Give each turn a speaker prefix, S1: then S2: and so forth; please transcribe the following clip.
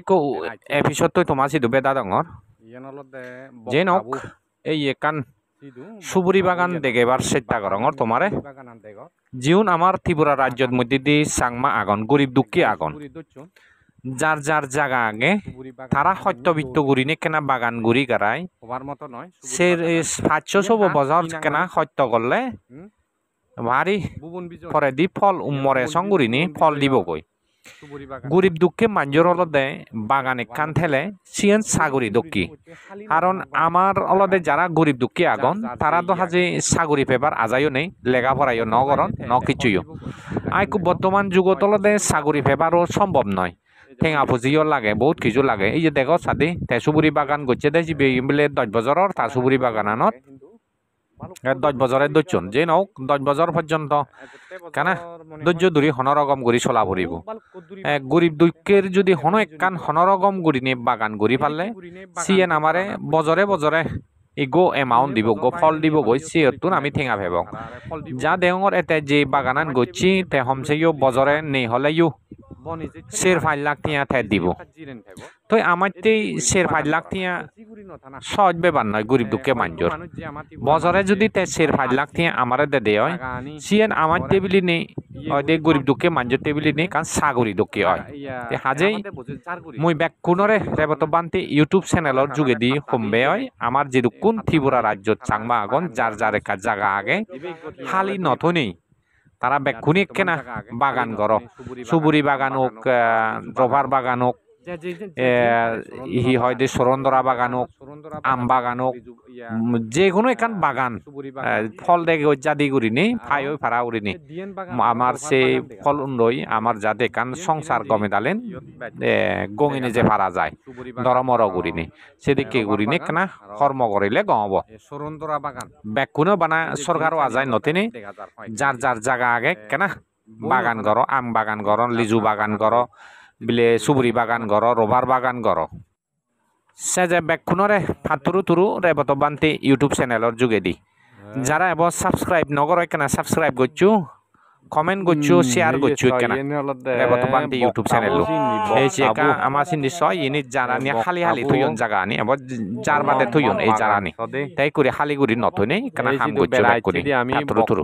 S1: Iku episode tuh itu masih tuh beda dongor. Jenok, eh সুবুরি বাগান দেখে এবার চেষ্টা করঙর তোমারে জীবন আমার ত্রিপুরা রাজ্যত মধ্যে দি সাংমা আগন গরিব দুঃখী আগন যার যার জায়গা আগে তারা সত্যবিত্ত গুড়ি নে কেনা বাগান গুড়ি গারাই সাতশো সব বছর কেনা সত্য করলে ভারী পরে দি ফল উম্মরে সঙ্গুরি ফল দিব কই গরিব দুঃখে মাঞ্জর অলদে বাগানে কান ঠেলে সিয়েন সাগরি দুঃখী কারণ আমার অলদে যারা গরিব দুঃখী আগন তারা তো হাজে সাগরি পেপার আজাইও নেই লেখাপড়াইও নগরণ ন কিছুইও আইকু বর্তমান যুগত অলদে সাগরি পেপারও সম্ভব নয় ঠেঙা ফুজিও লাগে বহুত কিছু লাগে এই যে দেখো সাদি তেসুবুরি বাগান গছে দেশ বিলে দশ বছরের তাসুবুরি বাগান আনত দশ বছরের দৈচন যে নওক দশ বছর পর্যন্ত কেনা ধৈর্য ধরি হনরগম গড়ি চলা পড়িব গরিব দুঃখের যদি হন একখান হনরগম গড়ি নিয়ে বাগান গড়ি পারলে সিএন আমারে বজরে বজরে গো এমাউন্ট দিব গো ফল দিব গো সিয়তুন আমি ঠেঙা ভেব যা দেওয়ার এতে যে বাগানান গচ্ছি তে হমসে ইউ বজরে নেই হলে ইউ शेर ফাইল লাখ यहाँ थैर দিব তো আমার তো শের ফাইল লাখ লাগতিয়া সহজ ব্যাপার নয় গরিব হ্যাঁ, দুঃখে মানজোর বজরে যদি তে শের ফাইল লাগতিয়া আমারে দে দে ইয়ে হয় সিয়েন আমার টেবিলি নেই দে গরিব দুঃখে মাঞ্জর টেবিলি নেই কারণ সাগরি দুঃখে হয় তে হাজেই মুই ব্যাক কোনরে রেবত বান্তে ইউটিউব চ্যানেলর যুগে হ্যাঁ, দি হ্যাঁ, হোমবে হয় আমার যে কোন ত্রিপুরা রাজ্য চাংবা আগন যার যার একা জায়গা আগে হালি নথনেই তারা বেক্ষুনিক কেনা বাগান করো সুবুরি বাগান হোক রবার বাগান হোক মানে হয়তো সরন্দরা বাগান হোক আম বাগান হোক যে কোনো এখান বাগান ফল দেখে জাদি করিনি ফাই ওই ফাড়া উড়িনি আমার সেই ফল উন্নই আমার যাতে এখান সংসার গমে দালেন গঙিনে যে ফারা যায় দরমর করিনি সেদিকে করিনি কেনা কর্ম করিলে গহব সরন্দরা বাগান বেকুনও বানা সরকারও আজায় নতেনি যার যার জায়গা আগে কেনা বাগান করো আম বাগান করো লিজু বাগান করো বিলে সুবুরি বাগান গর রোভার বাগান গর সে সেজে বেক্ষুণরে ফাতুরু তুরু রেবত বান্তি ইউটিউব চ্যানেলর যোগেদি যারা হ্যাঁ। এব সাবস্ক্রাইব নগর কেন সাবস্ক্রাইব করছু কমেন্ট করছু শেয়ার করছু কেনা রেবত বান্তি ইউটিউব চ্যানেল এই আমার সিন্দি সয় ইনি জারানি খালি খালি থুইন জায়গা আনি এবার যার বাদে থুইন এই জারানি তাই করে খালি গুড়ি নতুন কেনা হাম করছু করে ফাতুরু তুরু